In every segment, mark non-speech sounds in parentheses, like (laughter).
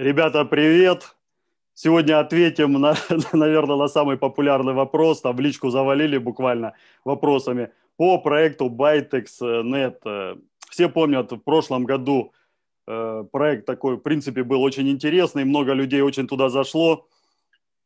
Ребята, привет! Сегодня ответим, на, (laughs) наверное, на самый популярный вопрос. Там в личку завалили буквально вопросами по проекту Bytex.net. Все помнят, в прошлом году э, проект такой, в принципе, был очень интересный, много людей очень туда зашло –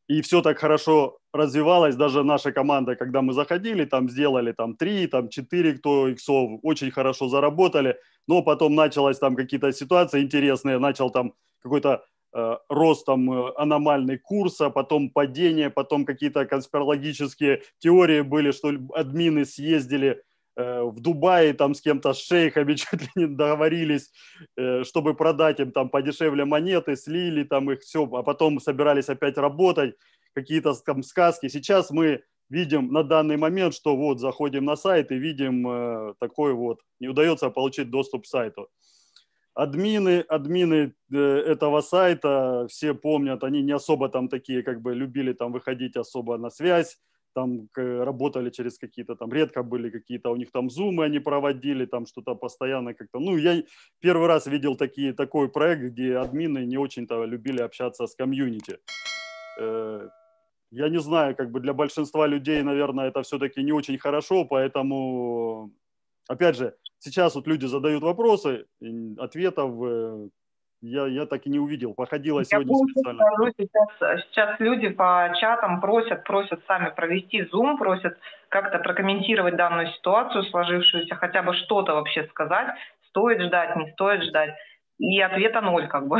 и все так хорошо развивалось, даже наша команда, когда мы заходили, там сделали там 3, там 4 кто иксов, очень хорошо заработали, но потом началась там какие-то ситуации интересные, начал там какой-то э, рост там э, аномальный курса, потом падение, потом какие-то конспирологические теории были, что админы съездили Э, в Дубае там с кем-то с шейхами (laughs) чуть ли не договорились, э, чтобы продать им там подешевле монеты, слили там их все, а потом собирались опять работать, какие-то там сказки. Сейчас мы видим на данный момент, что вот заходим на сайт и видим э, такой вот, не удается получить доступ к сайту. Админы, админы этого сайта, все помнят, они не особо там такие, как бы любили там выходить особо на связь, там работали через какие-то там, редко были какие-то, а у них там зумы они проводили, там что-то постоянно как-то. Ну, я первый раз видел такие, такой проект, где админы не очень-то любили общаться с комьюнити. Э, я не знаю, как бы для большинства людей, наверное, это все-таки не очень хорошо, поэтому, опять же, сейчас вот люди задают вопросы, ответов э, я, я так и не увидел. Походила я сегодня помню, специально. Сейчас, сейчас люди по чатам просят, просят сами провести Zoom, просят как-то прокомментировать данную ситуацию сложившуюся, хотя бы что-то вообще сказать, стоит ждать, не стоит ждать. И ответа ноль как бы.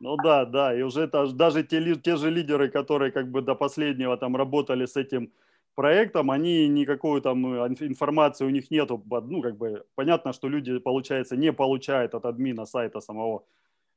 Ну да, да, и уже это, даже те, те же лидеры, которые как бы до последнего там работали с этим проектом, они никакую там э, информацию у них нету, ну как бы понятно, что люди, получается, не получают от админа сайта самого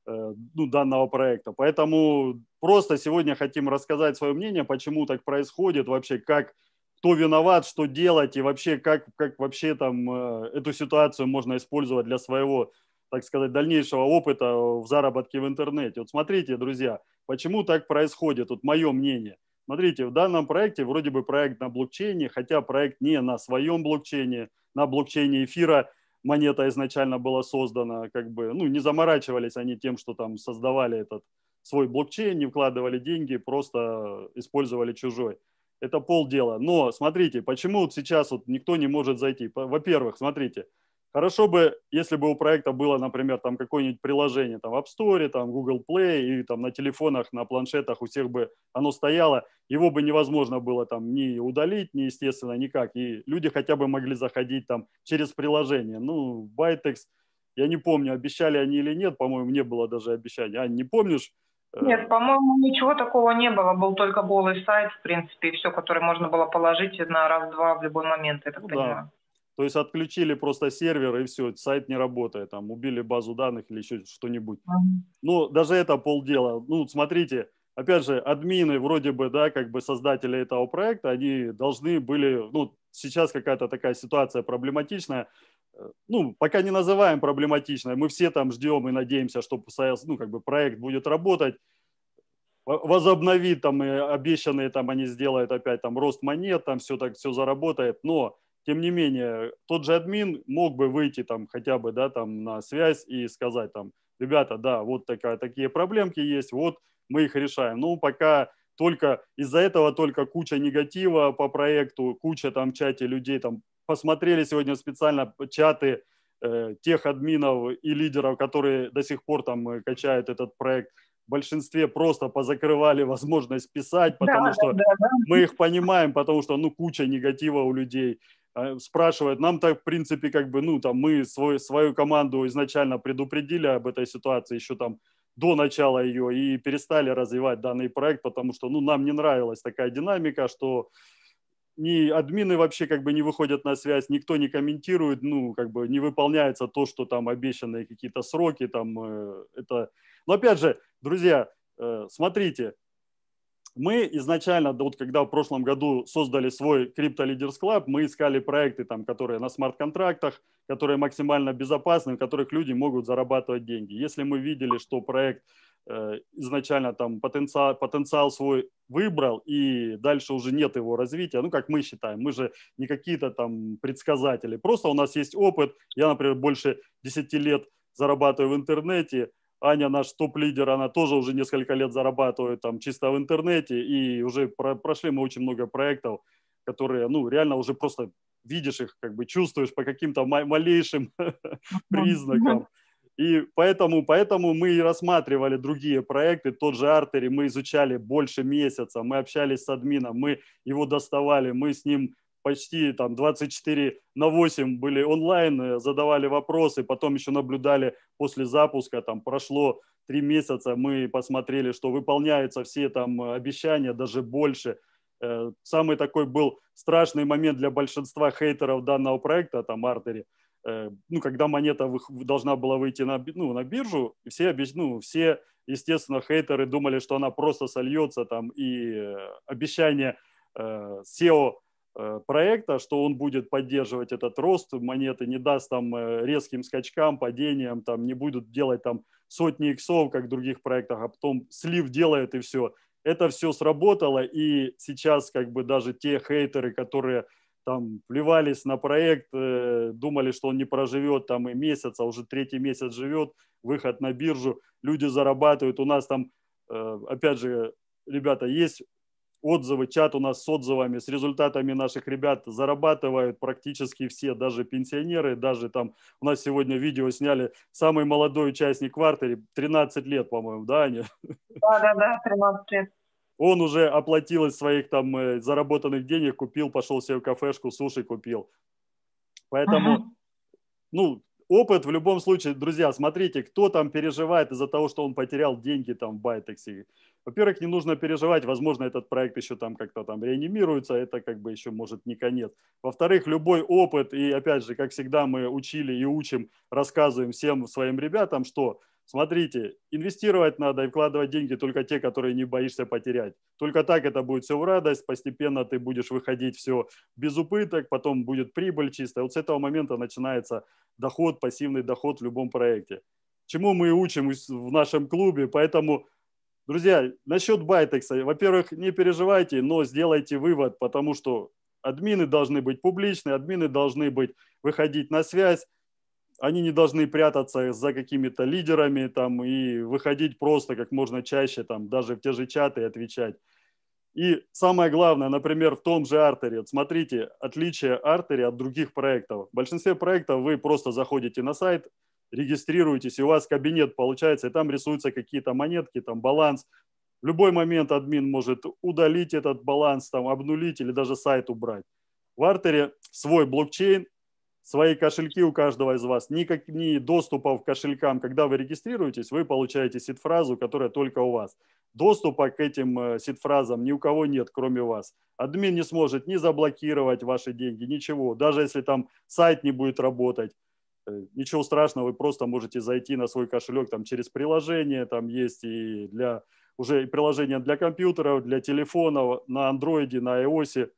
Э, ну, данного проекта. Поэтому просто сегодня хотим рассказать свое мнение, почему так происходит вообще, как кто виноват, что делать и вообще как, как вообще там э, эту ситуацию можно использовать для своего, так сказать, дальнейшего опыта в заработке в интернете. Вот смотрите, друзья, почему так происходит, вот мое мнение. Смотрите, в данном проекте вроде бы проект на блокчейне, хотя проект не на своем блокчейне, на блокчейне эфира – монета изначально была создана, как бы, ну, не заморачивались они тем, что там создавали этот свой блокчейн, не вкладывали деньги, просто использовали чужой. Это полдела. Но смотрите, почему вот сейчас вот никто не может зайти? Во-первых, смотрите, Хорошо бы, если бы у проекта было, например, там какое-нибудь приложение там в App Store, там Google Play и там на телефонах, на планшетах у всех бы оно стояло, его бы невозможно было там ни удалить, ни, естественно, никак. И люди хотя бы могли заходить там через приложение. Ну, Bytex, я не помню, обещали они или нет, по-моему, не было даже обещания. А не помнишь? Э, нет, по-моему, ничего такого не было. Был только голый сайт, в принципе, и все, которое можно было положить на раз-два в любой момент, я так ну, понимаю. Да. То есть отключили просто сервер и все, сайт не работает, там убили базу данных или еще что-нибудь. Ну, даже это полдела. Ну, смотрите, опять же, админы вроде бы, да, как бы создатели этого проекта, они должны были, ну, сейчас какая-то такая ситуация проблематичная, э, ну, пока не называем проблематичной, мы все там ждем и надеемся, что ну, как бы проект будет работать, возобновит там и обещанные там они сделают опять там рост монет, там все так все заработает, но тем не менее, тот же админ мог бы выйти там хотя бы, да, там на связь и сказать там, ребята, да, вот такая, такие проблемки есть, вот мы их решаем. Ну, пока только из-за этого только куча негатива по проекту, куча там чате людей, там посмотрели сегодня специально чаты э, тех админов и лидеров, которые до сих пор там э, качают этот проект, в большинстве просто позакрывали возможность писать, потому да, что да, да. мы их понимаем, потому что ну куча негатива у людей. А, спрашивает, нам так, в принципе, как бы, ну, там, мы свой, свою команду изначально предупредили об этой ситуации еще там до начала ее и перестали развивать данный проект, потому что, ну, нам не нравилась такая динамика, что ни админы вообще как бы не выходят на связь, никто не комментирует, ну, как бы не выполняется то, что там обещанные какие-то сроки, там, э, это... Но опять же, друзья, э, смотрите, мы изначально, вот когда в прошлом году создали свой Crypto Leaders Club, мы искали проекты, там, которые на смарт-контрактах, которые максимально безопасны, в которых люди могут зарабатывать деньги. Если мы видели, что проект э, изначально там потенциал, потенциал свой выбрал, и дальше уже нет его развития, ну, как мы считаем, мы же не какие-то там предсказатели, просто у нас есть опыт, я, например, больше 10 лет зарабатываю в интернете, Аня, наш топ-лидер, она тоже уже несколько лет зарабатывает там чисто в интернете, и уже про прошли мы очень много проектов, которые, ну, реально уже просто видишь их, как бы чувствуешь по каким-то малейшим (laughs) признакам. И поэтому, поэтому мы и рассматривали другие проекты, тот же Артери мы изучали больше месяца, мы общались с админом, мы его доставали, мы с ним почти там 24 на 8 были онлайн, э, задавали вопросы, потом еще наблюдали после запуска, там прошло три месяца, мы посмотрели, что выполняются все там э, обещания, даже больше. Э, самый такой был страшный момент для большинства хейтеров данного проекта, там Артери, ну, когда монета должна была выйти на, ну, на биржу, все, ну, все, естественно, хейтеры думали, что она просто сольется, там, и обещание SEO Э, проекта, что он будет поддерживать этот рост монеты, не даст там э, резким скачкам, падениям, там не будут делать там сотни иксов, как в других проектах, а потом слив делает и все. Это все сработало, и сейчас как бы даже те хейтеры, которые там плевались на проект, э, думали, что он не проживет там и месяц, а уже третий месяц живет, выход на биржу, люди зарабатывают. У нас там, опять же, ребята, есть отзывы, чат у нас с отзывами, с результатами наших ребят зарабатывают практически все, даже пенсионеры, даже там у нас сегодня видео сняли самый молодой участник квартиры, 13 лет, по-моему, да, Аня? Да, да, да, 13 лет. Он уже оплатил из своих там э, заработанных денег, купил, пошел себе в кафешку, суши купил. Поэтому, ага. ну, опыт в любом случае, друзья, смотрите, кто там переживает из-за того, что он потерял деньги там в Байтексе. Во-первых, не нужно переживать, возможно, этот проект еще там как-то там реанимируется, это как бы еще может не конец. Во-вторых, любой опыт, и опять же, как всегда мы учили и учим, рассказываем всем своим ребятам, что Смотрите, инвестировать надо и вкладывать деньги только те, которые не боишься потерять. Только так это будет все в радость, постепенно ты будешь выходить все без убыток, потом будет прибыль чистая. Вот с этого момента начинается доход, пассивный доход в любом проекте. Чему мы учим в нашем клубе, поэтому Друзья, насчет байтекса, во-первых, не переживайте, но сделайте вывод, потому что админы должны быть публичны, админы должны быть выходить на связь, они не должны прятаться за какими-то лидерами там и выходить просто как можно чаще там даже в те же чаты и отвечать. И самое главное, например, в том же артере. смотрите, отличие артери от других проектов. В большинстве проектов вы просто заходите на сайт, регистрируетесь, и у вас кабинет получается, и там рисуются какие-то монетки, там баланс. В любой момент админ может удалить этот баланс, там, обнулить или даже сайт убрать. В артере свой блокчейн, свои кошельки у каждого из вас, никак, ни доступа к кошелькам. Когда вы регистрируетесь, вы получаете сид-фразу, которая только у вас. Доступа к этим э, сид-фразам ни у кого нет, кроме вас. Админ не сможет ни заблокировать ваши деньги, ничего. Даже если там сайт не будет работать, э, ничего страшного, вы просто можете зайти на свой кошелек там, через приложение, там есть и для уже и приложения для компьютеров, для телефонов, на андроиде, на iOS,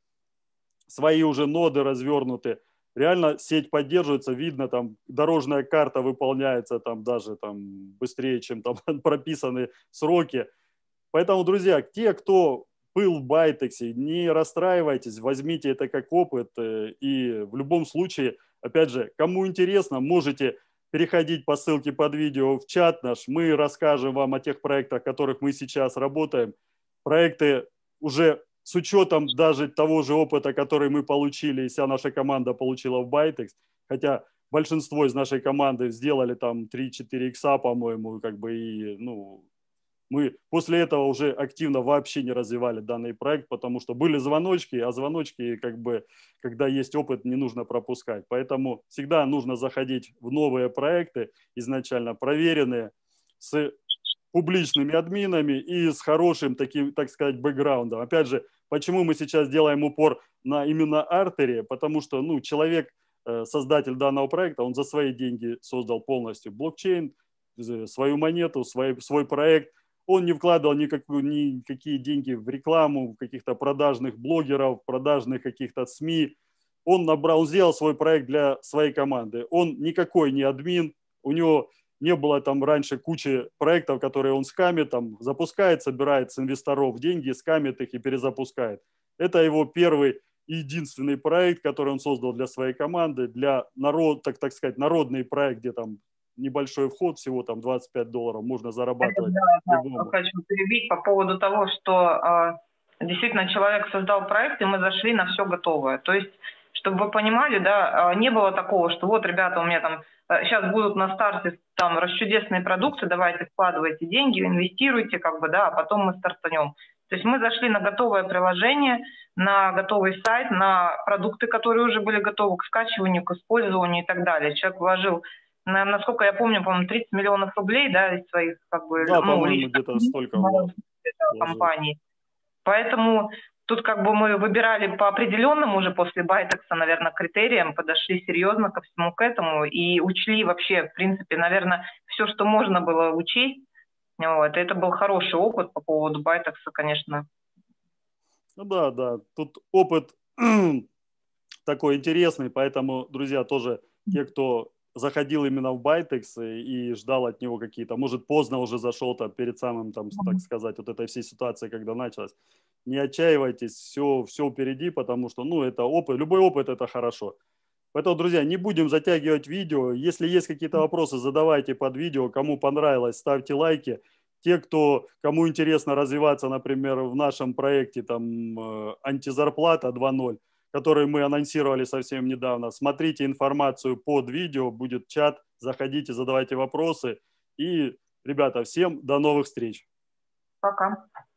свои уже ноды развернуты реально сеть поддерживается, видно, там дорожная карта выполняется там даже там быстрее, чем там (laughs) прописаны сроки. Поэтому, друзья, те, кто был в Байтексе, не расстраивайтесь, возьмите это как опыт. Э, и в любом случае, опять же, кому интересно, можете переходить по ссылке под видео в чат наш. Мы расскажем вам о тех проектах, в которых мы сейчас работаем. Проекты уже с учетом даже того же опыта, который мы получили, и вся наша команда получила в Bytex, хотя большинство из нашей команды сделали там 3-4 икса, по-моему, как бы и, ну, мы после этого уже активно вообще не развивали данный проект, потому что были звоночки, а звоночки, как бы, когда есть опыт, не нужно пропускать. Поэтому всегда нужно заходить в новые проекты, изначально проверенные, с публичными админами и с хорошим таким, так сказать, бэкграундом. Опять же, почему мы сейчас делаем упор на именно артере? Потому что, ну, человек, э, создатель данного проекта, он за свои деньги создал полностью блокчейн, свою монету, свой, свой проект. Он не вкладывал никакую, никакие деньги в рекламу, в каких-то продажных блогеров, продажных каких-то СМИ. Он набрал, сделал свой проект для своей команды. Он никакой не админ, у него не было там раньше кучи проектов, которые он скамит, там запускает, собирает с инвесторов деньги, скамит их и перезапускает. Это его первый и единственный проект, который он создал для своей команды, для народ, так, так сказать, народный проект, где там небольшой вход, всего там 25 долларов можно зарабатывать. Да, да, хочу перебить по поводу того, что э, действительно человек создал проект, и мы зашли на все готовое. То есть чтобы вы понимали, да, а, не было такого, что вот, ребята, у меня там сейчас э, будут на старте там расчудесные продукты, давайте вкладывайте деньги, инвестируйте, как бы, да, а потом мы стартанем. То есть мы зашли на готовое приложение, на готовый сайт, на продукты, которые уже были готовы к скачиванию, к использованию и так далее. Человек вложил, насколько я помню, по-моему, 30 миллионов рублей, да, из своих, как бы, да, ну, по-моему, где-то столько Компании. Поэтому Тут как бы мы выбирали по определенным уже после Байтекса, наверное, критериям, подошли серьезно ко всему к этому и учли вообще, в принципе, наверное, все, что можно было учесть. Вот. Это был хороший опыт по поводу Байтекса, конечно. Ну да, да, тут опыт (clears throat) такой интересный, поэтому, друзья, тоже те, кто заходил именно в Байтекс и ждал от него какие-то, может, поздно уже зашел там перед самым, там, так сказать, вот этой всей ситуацией, когда началась, не отчаивайтесь, все, все впереди, потому что, ну, это опыт, любой опыт – это хорошо. Поэтому, друзья, не будем затягивать видео. Если есть какие-то вопросы, задавайте под видео. Кому понравилось, ставьте лайки. Те, кто, кому интересно развиваться, например, в нашем проекте там э, «Антизарплата 2.0», который мы анонсировали совсем недавно, смотрите информацию под видео, будет чат, заходите, задавайте вопросы. И, ребята, всем до новых встреч. Пока.